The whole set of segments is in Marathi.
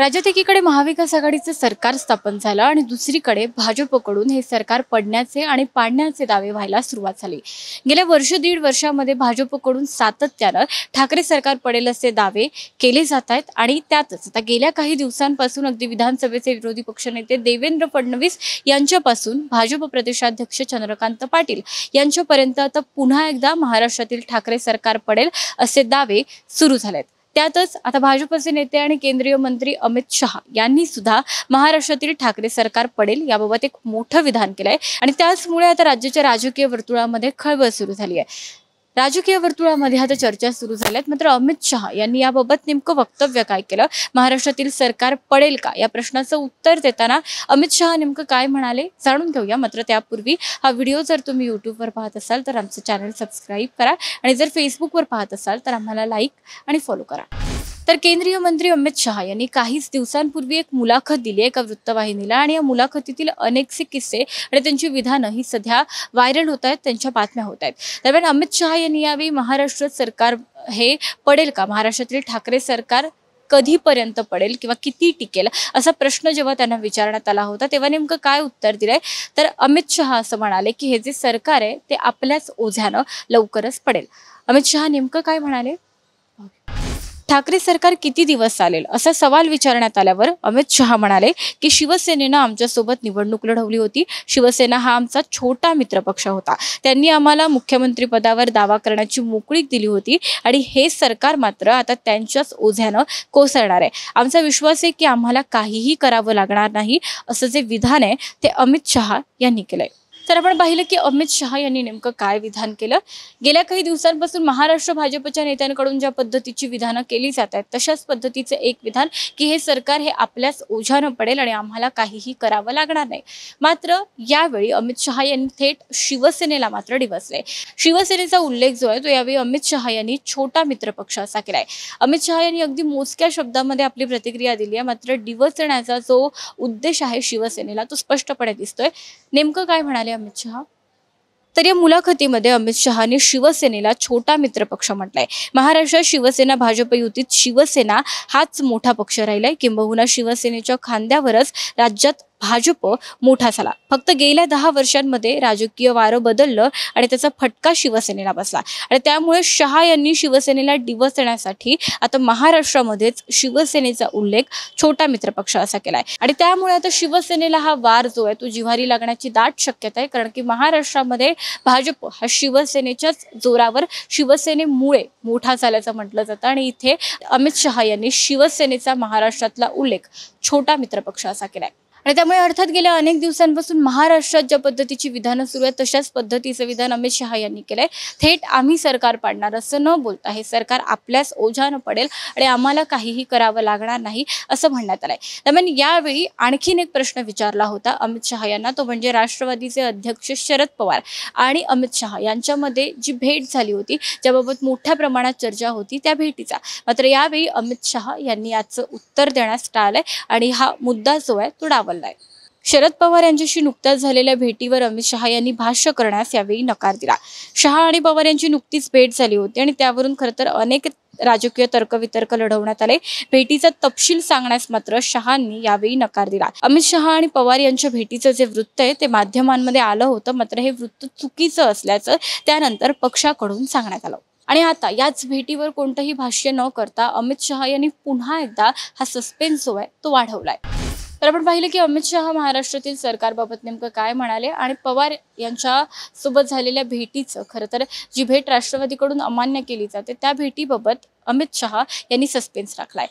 राज्यात एकीकडे महाविकास आघाडीचं सरकार स्थापन झालं आणि दुसरीकडे भाजपकडून हे सरकार पडण्याचे आणि पाडण्याचे दावे व्हायला सुरुवात झाली गेल्या वर्ष दीड वर्षामध्ये भाजपकडून सातत्यानं ठाकरे सरकार पडेल असे दावे केले जात आहेत आणि त्यातच आता गेल्या काही दिवसांपासून अगदी विधानसभेचे विरोधी पक्षनेते देवेंद्र फडणवीस यांच्यापासून भाजप प्रदेशाध्यक्ष चंद्रकांत पाटील यांच्यापर्यंत आता पुन्हा एकदा महाराष्ट्रातील ठाकरे सरकार पडेल असे दावे सुरू झाले त्यातच आता भाजपचे नेते आणि केंद्रीय मंत्री अमित शहा यांनी सुद्धा महाराष्ट्रातील ठाकरे सरकार पडेल याबाबत एक मोठं विधान केलंय आणि त्याचमुळे आता राज्याच्या राजकीय वर्तुळामध्ये खळबळ सुरू झाली आहे राजकीय वर्तुळामध्ये आता चर्चा सुरू झाल्यात मात्र अमित शहा यांनी याबाबत नेमकं वक्तव्य काय केलं महाराष्ट्रातील सरकार पडेल का या प्रश्नाचं उत्तर देताना अमित शहा नेमकं काय म्हणाले जाणून घेऊया मात्र त्यापूर्वी हा व्हिडिओ जर तुम्ही यूट्यूबवर पाहत असाल तर आमचं चॅनल सबस्क्राईब करा आणि जर फेसबुकवर पाहत असाल तर आम्हाला लाईक आणि फॉलो करा तर केंद्रीय मंत्री अमित शहा यांनी काहीच दिवसांपूर्वी एक मुलाखत दिली एका वृत्तवाहिनीला आणि या मुलाखतीतील अनेकसे किस्से आणि त्यांची विधानं ही सध्या व्हायरल होत आहेत त्यांच्या बातम्या होत आहेत दरम्यान अमित शहा यांनी यावेळी महाराष्ट्र सरकार हे पडेल का महाराष्ट्रातील ठाकरे सरकार कधीपर्यंत पडेल किंवा किती टिकेल असा प्रश्न जेव्हा त्यांना विचारण्यात आला होता तेव्हा नेमकं काय उत्तर दिलंय तर अमित शहा असं म्हणाले की हे जे सरकार आहे ते आपल्याच ओझ्यानं लवकरच पडेल अमित शहा नेमकं काय म्हणाले ठाकरे सरकार किती दिवस चालेल असा सवाल विचारण्यात आल्यावर अमित शहा म्हणाले की शिवसेनेनं आमच्यासोबत निवडणूक लढवली होती शिवसेना हा आमचा छोटा मित्रपक्ष होता त्यांनी आम्हाला मुख्यमंत्री पदावर दावा करण्याची मोकळीक दिली होती आणि हे सरकार मात्र आता त्यांच्याच ओझ्यानं कोसळणार आहे आमचा विश्वास आहे की आम्हाला काहीही करावं लागणार नाही असं जे विधान आहे ते अमित शहा यांनी केलंय तर आपण पाहिलं की अमित शहा यांनी नेमकं काय विधान केलं गेल्या काही दिवसांपासून महाराष्ट्र भाजपच्या नेत्यांकडून ज्या पद्धतीची विधानं केली जात आहेत तशाच पद्धतीचं एक विधान की हे सरकार हे आपल्याच ओझ्यानं पडेल आणि आम्हाला काहीही करावं लागणार नाही मात्र यावेळी अमित शहा यांनी थेट शिवसेनेला मात्र डिवसले शिवसेनेचा उल्लेख जो आहे तो यावेळी अमित शहा यांनी छोटा मित्रपक्ष असा केलाय अमित शहा यांनी अगदी मोजक्या शब्दामध्ये आपली प्रतिक्रिया दिली आहे मात्र डिवसण्याचा जो उद्देश आहे शिवसेनेला तो स्पष्टपणे दिसतोय नेमकं काय म्हणाले अमित शहा तर या मुलाखतीमध्ये अमित शहाने शिवसेनेला छोटा मित्र पक्ष म्हटलाय महाराष्ट्रात शिवसेना भाजप युतीत शिवसेना हाच मोठा पक्ष राहिलाय किंबहुना शिवसेनेच्या खांद्यावरच राज्यात भाजप मोठा झाला फक्त गेल्या दहा वर्षांमध्ये राजकीय वारं बदललं आणि त्याचा फटका शिवसेनेला बसला आणि त्यामुळे शहा यांनी शिवसेनेला डिवस देण्यासाठी आता महाराष्ट्रामध्येच शिवसेनेचा उल्लेख छोटा मित्रपक्ष असा केलाय आणि त्यामुळे आता शिवसेनेला हा वार जो आहे तो जिव्हारी लागण्याची दाट शक्यता आहे कारण की महाराष्ट्रामध्ये भाजप हा शिवसेनेच्याच जोरावर शिवसेनेमुळे मोठा झाल्याचं म्हटलं जातं आणि इथे अमित शहा यांनी शिवसेनेचा महाराष्ट्रातला उल्लेख छोटा मित्रपक्ष असा केलाय आणि त्यामुळे अर्थात गेल्या अनेक दिवसांपासून महाराष्ट्रात ज्या पद्धतीची विधानं सुरू आहेत तशाच पद्धतीचं विधान अमित शहा यांनी केलंय थेट आम्ही सरकार पाडणार असं न बोलता हे सरकार आपल्याच ओझ्यानं पडेल आणि आम्हाला काहीही करावं लागणार नाही असं म्हणण्यात आलंय दरम्यान यावेळी आणखीन एक प्रश्न विचारला होता अमित शहा यांना तो म्हणजे राष्ट्रवादीचे अध्यक्ष शरद पवार आणि अमित शहा यांच्यामध्ये जी भेट झाली होती ज्याबाबत मोठ्या प्रमाणात चर्चा होती त्या भेटीचा मात्र यावेळी अमित शहा यांनी याचं उत्तर देण्यास टाळलंय आणि हा मुद्दा जो आहे तो डावला शरद पवार यांच्याशी नुकत्याच झालेल्या भेटीवर अमित शहा यांनी भाष्य करण्यास यावेळी नकार दिला शहा आणि पवार यांची नुकतीच भेट झाली होती आणि त्यावरून खर तर अनेक राजकीय तर्कवितर्क लढवण्यात आले भेटीचा तपशील सांगण्यास मात्र शहांनी यावेळी नकार दिला अमित शहा आणि पवार यांच्या भेटीचं जे वृत्त आहे ते माध्यमांमध्ये आलं होतं मात्र हे वृत्त चुकीचं असल्याचं त्यानंतर पक्षाकडून सांगण्यात आलं आणि आता याच भेटीवर कोणतंही भाष्य न करता अमित शहा यांनी पुन्हा एकदा हा सस्पेन्स जो आहे तो वाढवलाय तर आपण पाहिलं की अमित शहा महाराष्ट्रातील सरकारबाबत नेमकं काय म्हणाले आणि पवार यांच्या सोबत झालेल्या भेटीचं खरं तर जी भेट राष्ट्रवादीकडून अमान्य केली जाते त्या भेटीबाबत अमित शहा यांनी सस्पेन्स राखलाय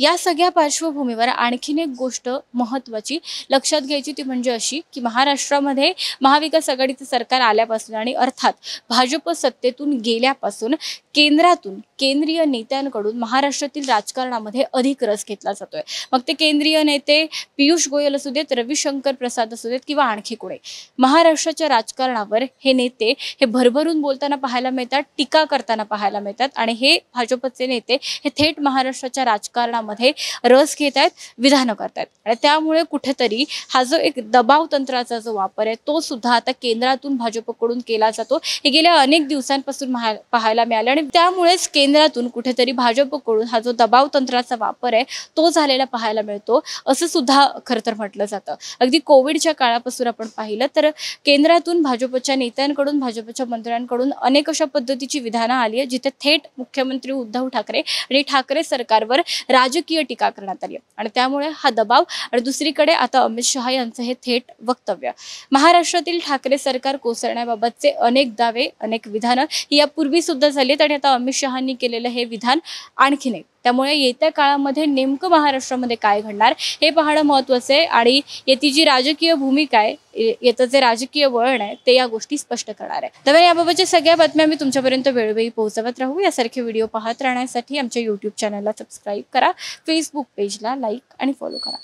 या सगळ्या पार्श्वभूमीवर आणखीन एक गोष्ट महत्त्वाची लक्षात घ्यायची ती म्हणजे अशी की महाराष्ट्रामध्ये महाविकास आघाडीचं सरकार आल्यापासून आणि अर्थात भाजप सत्तेतून गेल्यापासून केंद्रातून केंद्रीय नेत्यांकडून महाराष्ट्रातील राजकारणामध्ये अधिक रस घेतला जातोय मग ते केंद्रीय नेते पियुष गोयल असू देत रविशंकर प्रसाद असू देत किंवा आणखी कोणी महाराष्ट्राच्या राजकारणावर हे नेते हे भरभरून बोलताना पाहायला मिळतात टीका करताना पाहायला मिळतात आणि हे भाजपचे नेते हे थेट महाराष्ट्राच्या राजकारणामध्ये रस घेत आहेत विधानं करतायत आणि त्यामुळे कुठेतरी हा जो एक दबाव तंत्राचा जो वापर आहे तो सुद्धा आता केंद्रातून भाजपकडून केला जातो हे गेल्या अनेक दिवसांपासून पाहायला मिळालं आणि आणि त्यामुळेच केंद्रातून कुठेतरी भाजपकडून हा जो दबाव तंत्राचा वापर आहे तो झालेला पाहायला मिळतो असं सुद्धा खरं तर म्हटलं जातं अगदी कोविडच्या काळापासून आपण पाहिलं तर केंद्रातून भाजपच्या नेत्यांकडून भाजपच्या मंत्र्यांकडून अनेक अशा पद्धतीची विधानं आली जिथे थेट मुख्यमंत्री उद्धव ठाकरे आणि ठाकरे सरकारवर राजकीय टीका करण्यात आली आणि त्यामुळे हा दबाव आणि दुसरीकडे आता अमित शहा यांचं हे थेट वक्तव्य महाराष्ट्रातील ठाकरे सरकार कोसळण्याबाबतचे अनेक दावे अनेक विधानं ही यापूर्वी सुद्धा झाली आहेत आणि आता अमित शहानी केलेलं हे विधान आणखीन एक त्यामुळे येत्या काळामध्ये नेमकं महाराष्ट्रामध्ये काय घडणार हे पाहणं महत्वाचं आहे आणि येती जी राजकीय भूमिका आहे येतं जे राजकीय वळण आहे ते या गोष्टी स्पष्ट करणार आहे दरम्यान याबाबतच्या सगळ्या बातम्या आम्ही तुमच्यापर्यंत वेळोवेळी पोहोचवत राहू यासारखे व्हिडिओ पाहत राहण्यासाठी आमच्या युट्यूब चॅनलला सबस्क्राईब करा फेसबुक पेजला लाईक आणि फॉलो करा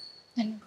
धन्यवाद